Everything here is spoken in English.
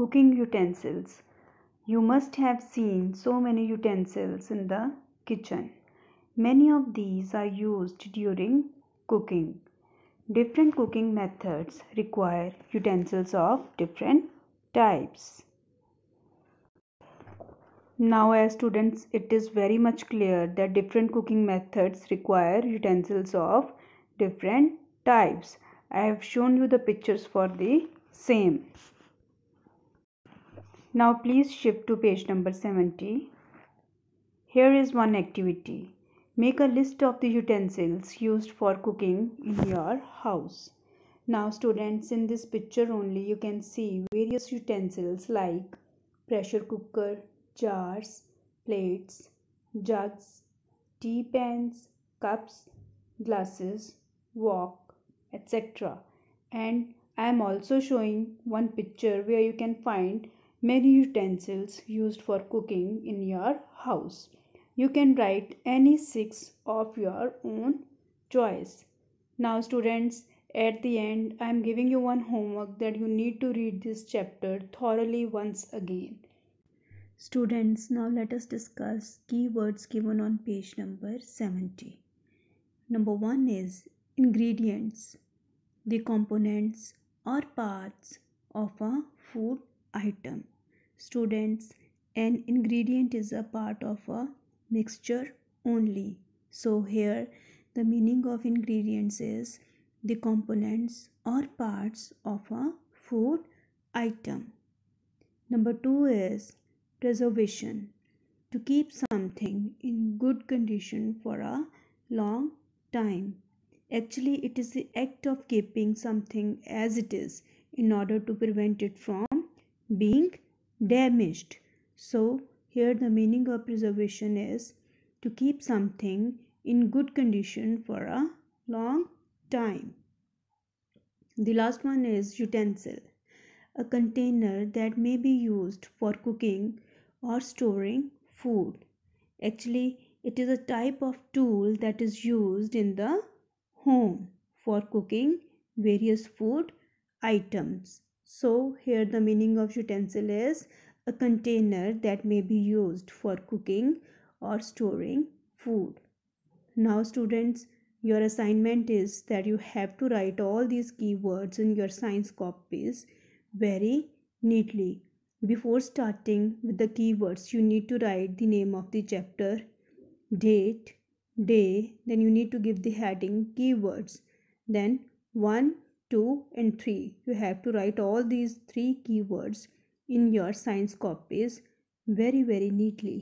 cooking utensils. You must have seen so many utensils in the kitchen. Many of these are used during cooking. Different cooking methods require utensils of different types. Now as students it is very much clear that different cooking methods require utensils of different types. I have shown you the pictures for the same. Now please shift to page number 70. Here is one activity. Make a list of the utensils used for cooking in your house. Now students in this picture only you can see various utensils like pressure cooker, jars, plates, jugs, tea pans, cups, glasses, wok, etc. And I am also showing one picture where you can find many utensils used for cooking in your house. You can write any six of your own choice. Now students, at the end, I am giving you one homework that you need to read this chapter thoroughly once again. Students, now let us discuss keywords given on page number 70. Number 1 is ingredients, the components or parts of a food item. Students, an ingredient is a part of a mixture only. So here the meaning of ingredients is the components or parts of a food item. Number 2 is preservation. To keep something in good condition for a long time. Actually, it is the act of keeping something as it is in order to prevent it from being damaged. So, here the meaning of preservation is to keep something in good condition for a long time. The last one is utensil, a container that may be used for cooking or storing food. Actually, it is a type of tool that is used in the home for cooking various food items. So here the meaning of utensil is a container that may be used for cooking or storing food. Now students, your assignment is that you have to write all these keywords in your science copies very neatly. Before starting with the keywords, you need to write the name of the chapter, date, day, then you need to give the heading keywords, then one 2 and 3 you have to write all these three keywords in your science copies very very neatly